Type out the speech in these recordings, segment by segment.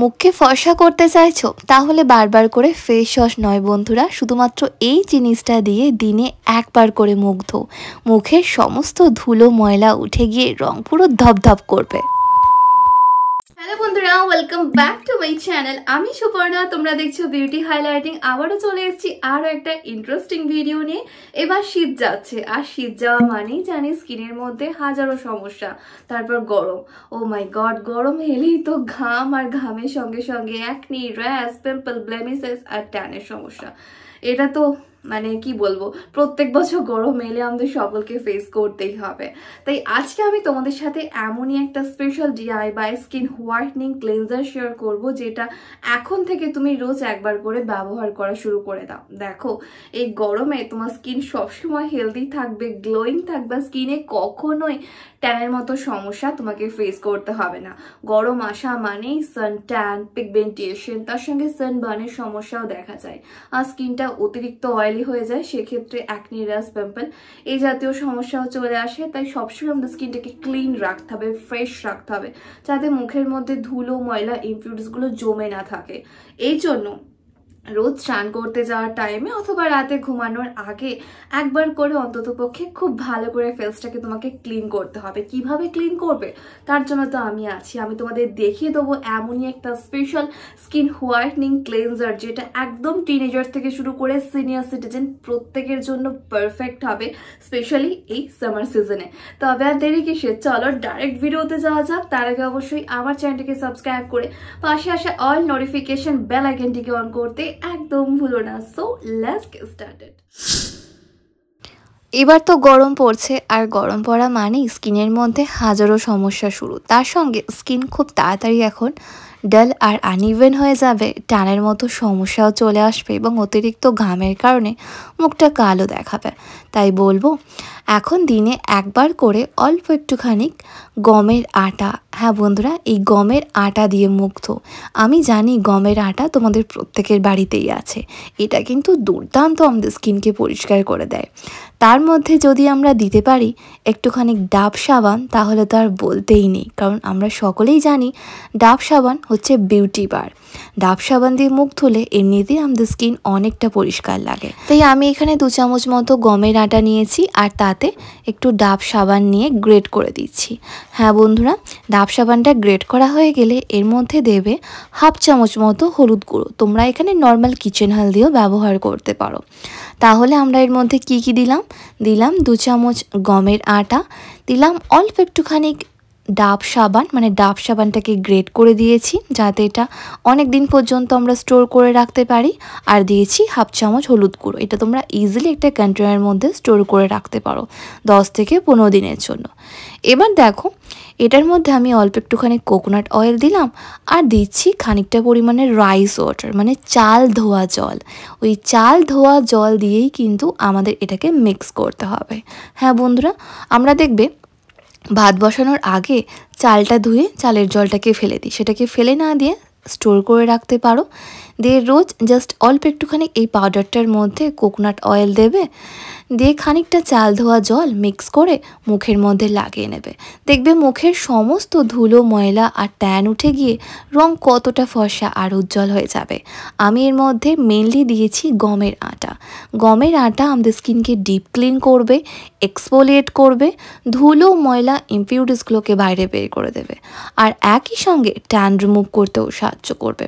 মুখকে ফর্সা করতে চাইছো তাহলে বারবার করে ফেস ওয়াশ নয় বন্ধুরা শুধুমাত্র এই জিনিসটা দিয়ে দিনে একবার করে মুখ ধো মুখের সমস্ত ধুলো ময়লা উঠে গিয়ে রং পুরো ধপধপ করবে হ্যালো বন্ধুরা welcome back to my channel আমি সুপর্ণা তোমরা দেখছো বিউটি হাইলাইটিং আবারও চলে এসেছি আরও একটা ইন্টারেস্টিং ভিডিও নিয়ে এবার শীত যাচ্ছে আর শীত যাওয়া মানেই জানি স্কিনের মধ্যে হাজারো সমস্যা তারপর গরম ও মাই গড গরম এলেই তো ঘাম আর ঘামের সঙ্গে সঙ্গে একনি র্যাশ পিম্পল ব্লেমিসেস আর ট্যানের সমস্যা এটা তো মানে কি বলবো প্রত্যেক বছর গরম এলে আমাদের সকলকে ফেস করতেই হবে তাই আজকে আমি তোমাদের সাথে এমনই একটা স্পেশাল ডিআই বাই স্কিন হোয়াইটনিং ক্লেন্সার শেয়ার করব যেটা এখন থেকে তুমি রোজ একবার করে ব্যবহার করা শুরু করে দাও দেখো এই গরমে তোমার স্কিন সবসময় হেলদি থাকবে গ্লোয়িং থাকবে স্কিনে কখনোই ট্যানের মতো সমস্যা তোমাকে ফেস করতে হবে না গরম আসা মানেই সান ট্যান পিগমেন্টেশন তার সঙ্গে সান বানের সমস্যাও দেখা যায় আর স্কিনটা অতিরিক্ত অয়েল অয়েলি হয়ে যায় সেক্ষেত্রে অ্যাকনি র্যাশ পিম্পল এই জাতীয় সমস্যাও চলে আসে তাই সবসময় আমাদের স্কিনটাকে ক্লিন রাখতে হবে ফ্রেশ রাখতে হবে যাতে মুখের মধ্যে ধুলো ময়লা ইম্পিউরিটিসগুলো জমে না থাকে এই জন্য রোজ স্নান করতে যাওয়ার টাইমে অথবা রাতে ঘুমানোর আগে একবার করে অন্তত পক্ষে খুব ভালো করে ফেসটাকে তোমাকে ক্লিন করতে হবে কিভাবে ক্লিন করবে তার জন্য তো আমি আছি আমি তোমাদের দেখিয়ে দেবো এমনই একটা স্পেশাল স্কিন হোয়াইটনিং ক্লিনজার যেটা একদম টিনেজার থেকে শুরু করে সিনিয়র সিটিজেন প্রত্যেকের জন্য পারফেক্ট হবে স্পেশালি এই সামার সিজনে তবে আর দেরি কিসে চলো ডাইরেক্ট ভিডিওতে যাওয়া যাক তার আগে অবশ্যই আমার চ্যানেলটিকে সাবস্ক্রাইব করে পাশে আসা অল নোটিফিকেশন বেল আইকনটিকে অন করতে একদম ভুলো না সো লেটস গেট স্টার্টেড এবার তো গরম পড়ছে আর গরম পড়া মানে স্কিনের মধ্যে হাজারো সমস্যা শুরু তার সঙ্গে স্কিন খুব তাড়াতাড়ি এখন ডাল আর আনইভেন হয়ে যাবে টানের মতো সমস্যাও চলে আসবে এবং অতিরিক্ত ঘামের কারণে মুখটা কালো দেখাবে তাই বলবো এখন দিনে একবার করে অল্প একটুখানি গমের আটা হ্যাঁ বন্ধুরা এই গমের আটা দিয়ে মুগ্ধ আমি জানি গমের আটা তোমাদের প্রত্যেকের বাড়িতেই আছে এটা কিন্তু দুর্দান্ত আমাদের স্কিনকে পরিষ্কার করে দেয় তার মধ্যে যদি আমরা দিতে পারি একটুখানি ডাব সাবান তাহলে তো আর বলতেই নেই কারণ আমরা সকলেই জানি ডাব সাবান হচ্ছে বিউটি বার ডাব সাবান দিয়ে মুখ ধুলে এমনিতেই আমাদের স্কিন অনেকটা পরিষ্কার লাগে তাই আমি এখানে দু চামচ মতো গমের আটা নিয়েছি আর তাতে একটু ডাব সাবান নিয়ে গ্রেট করে দিচ্ছি হ্যাঁ বন্ধুরা ডাব সাবানটা গ্রেট করা হয়ে গেলে এর মধ্যে দেবে হাফ চামচ মতো হলুদ গুঁড়ো তোমরা এখানে নর্মাল কিচেন হালদিও ব্যবহার করতে পারো তাহলে আমরা এর মধ্যে কি কি দিলাম দিলাম দু চামচ গমের আটা দিলাম অল্প একটুখানি ডাব সাবান মানে ডাব সাবানটাকে গ্রেট করে দিয়েছি যাতে এটা অনেক দিন পর্যন্ত আমরা স্টোর করে রাখতে পারি আর দিয়েছি হাফ চামচ হলুদ গুঁড়ো এটা তোমরা ইজিলি একটা কন্টেনারের মধ্যে স্টোর করে রাখতে পারো দশ থেকে পনেরো দিনের জন্য এবার দেখো এটার মধ্যে আমি অল্প একটুখানি কোকোনাট অয়েল দিলাম আর দিচ্ছি খানিকটা পরিমাণে রাইস ওয়াটার মানে চাল ধোয়া জল ওই চাল ধোয়া জল দিয়েই কিন্তু আমাদের এটাকে মিক্স করতে হবে হ্যাঁ বন্ধুরা আমরা দেখবে ভাত বসানোর আগে চালটা ধুয়ে চালের জলটাকে ফেলে দিই সেটাকে ফেলে না দিয়ে স্টোর করে রাখতে পারো দিয়ে রোজ জাস্ট অল্প একটুখানি এই পাউডারটার মধ্যে কোকোনাট অয়েল দেবে দিয়ে খানিকটা চাল ধোয়া জল মিক্স করে মুখের মধ্যে লাগিয়ে নেবে দেখবে মুখের সমস্ত ধুলো ময়লা আর ট্যান উঠে গিয়ে রং কতটা ফর্সা আর উজ্জ্বল হয়ে যাবে আমি এর মধ্যে মেনলি দিয়েছি গমের আটা গমের আটা আমাদের স্কিনকে ডিপ ক্লিন করবে এক্সপোলিয়েট করবে ধুলো ময়লা ইম্পিউরিটিসগুলোকে বাইরে বের করে দেবে আর একই সঙ্গে ট্যান রিমুভ করতেও সাহায্য করবে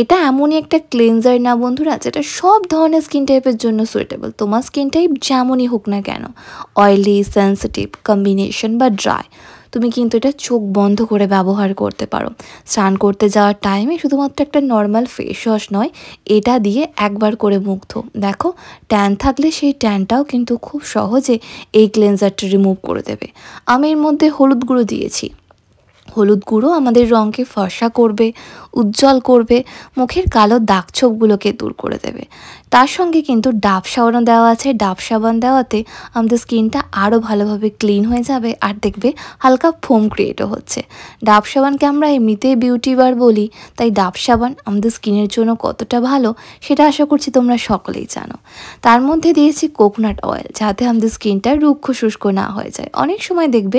এটা এমনই একটা ক্লিনজার না বন্ধুরা যেটা সব ধরনের স্কিন টাইপের জন্য সুইটেবল তোমার স্কিন টাইপ যেমনই হোক না কেন অয়েলি সেন্সিটিভ কম্বিনেশন বা ড্রাই তুমি কিন্তু এটা চোখ বন্ধ করে ব্যবহার করতে পারো স্নান করতে যাওয়ার টাইমে শুধুমাত্র একটা নর্মাল ফেস ওয়াশ নয় এটা দিয়ে একবার করে মুগ্ধ দেখো ট্যান থাকলে সেই ট্যানটাও কিন্তু খুব সহজে এই ক্লেন্সারটা রিমুভ করে দেবে আমি এর মধ্যে হলুদ গুঁড়ো দিয়েছি হলুদ গুঁড়ো আমাদের রঙকে ফর্সা করবে উজ্জ্বল করবে মুখের কালো দাগ ছোপগুলোকে দূর করে দেবে তার সঙ্গে কিন্তু ডাব সাবানও দেওয়া আছে ডাব সাবান দেওয়াতে আমাদের স্কিনটা আরও ভালোভাবে ক্লিন হয়ে যাবে আর দেখবে হালকা ফোম ক্রিয়েটও হচ্ছে ডাব সাবানকে আমরা এমনিতেই বিউটি বার বলি তাই ডাব সাবান আমাদের স্কিনের জন্য কতটা ভালো সেটা আশা করছি তোমরা সকলেই জানো তার মধ্যে দিয়েছি কোকোনাট অয়েল যাতে আমাদের স্কিনটা রুক্ষ শুষ্ক না হয়ে যায় অনেক সময় দেখবে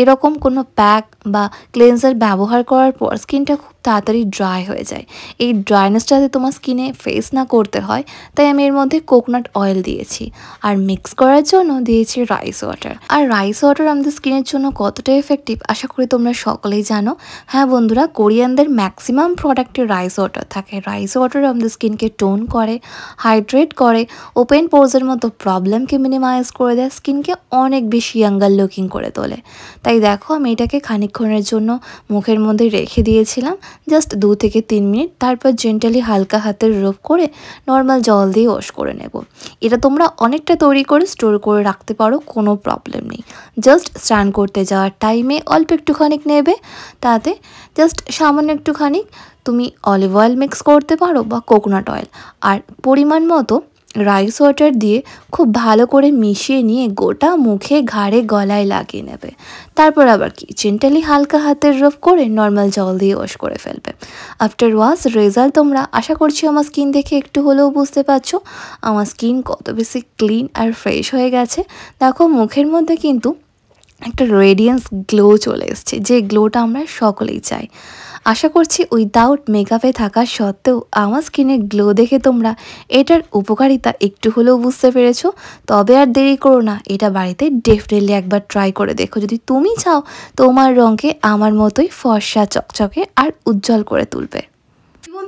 এরকম কোনো প্যাক বা ক্লেন্সার ব্যবহার করার পর স্কিনটা খুব তাড়াতাড়ি ড্রাই হয়ে যায় এই ড্রাইনেসটা যাতে তোমার স্কিনে ফেস না করতে হয় তাই আমি এর মধ্যে কোকোনাট অয়েল দিয়েছি আর মিক্স করার জন্য দিয়েছি রাইস ওয়াটার আর রাইস ওয়াটার আমাদের স্কিনের জন্য কতটা এফেক্টিভ আশা করি তোমরা সকলেই জানো হ্যাঁ বন্ধুরা কোরিয়ানদের ম্যাক্সিমাম প্রোডাক্টে রাইস ওয়াটার থাকে রাইস ওয়াটার আমাদের স্কিনকে টোন করে হাইড্রেট করে ওপেন পোজের মতো প্রবলেমকে মিনিমাইজ করে দেয় স্কিনকে অনেক বেশি ইয়াঙ্গার লুকিং করে তোলে তাই দেখো আমি এটাকে খানিক্ষণের জন্য মুখের মধ্যে রেখে দিয়েছিলাম জাস্ট দু থেকে তিন মিনিট তারপর জেন্টালি হালকা হাতের রোপ করে নর্মাল জল দিয়ে ওয়াশ করে নেব এটা তোমরা অনেকটা তৈরি করে স্টোর করে রাখতে পারো কোনো প্রবলেম নেই জাস্ট স্নান করতে যাওয়ার টাইমে অল্প একটুখানি নেবে তাতে জাস্ট সামান্য একটুখানি তুমি অলিভ অয়েল মিক্স করতে পারো বা কোকোনাট অয়েল আর পরিমাণ মতো রাইস ওয়াটার দিয়ে খুব ভালো করে মিশিয়ে নিয়ে গোটা মুখে ঘাড়ে গলায় লাগিয়ে নেবে তারপর আবার কিচেনটালি হালকা হাতের রফ করে নর্মাল জল দিয়ে ওয়াশ করে ফেলবে আফটার ওয়াশ রেজাল্ট তোমরা আশা করছি আমার স্কিন দেখে একটু হলেও বুঝতে পারছো আমার স্কিন কত বেশি ক্লিন আর ফ্রেশ হয়ে গেছে দেখো মুখের মধ্যে কিন্তু একটা রেডিয়েন্স গ্লো চলে এসছে যে গ্লোটা আমরা সকলেই চাই আশা করছি উইদাউট মেকআপে থাকা সত্ত্বেও আমার স্কিনের গ্লো দেখে তোমরা এটার উপকারিতা একটু হলেও বুঝতে পেরেছো তবে আর দেরি করো না এটা বাড়িতে ডেফিনেটলি একবার ট্রাই করে দেখো যদি তুমি চাও তোমার রঙকে আমার মতোই ফর্সা চকচকে আর উজ্জ্বল করে তুলবে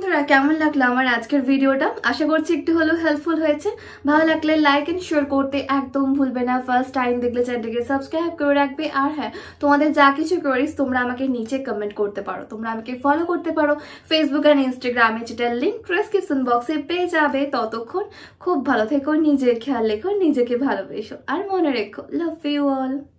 বন্ধুরা কেমন লাগলো আমার আজকের ভিডিওটা আশা করছি একটু হলেও হেল্পফুল হয়েছে ভালো লাগলে লাইক অ্যান্ড শেয়ার করতে একদম ভুলবে না ফার্স্ট টাইম দেখলে চ্যানেলটিকে সাবস্ক্রাইব করে রাখবে আর হ্যাঁ তোমাদের যা কিছু কোয়ারিস তোমরা আমাকে নিচে কমেন্ট করতে পারো তোমরা আমাকে ফলো করতে পারো ফেসবুক অ্যান্ড ইনস্টাগ্রামে যেটার লিঙ্ক ডিসক্রিপশন বক্সে পেয়ে যাবে ততক্ষণ খুব ভালো থেকো নিজের খেয়াল রেখো নিজেকে ভালোবেসো আর মনে রেখো লাভ ইউ অল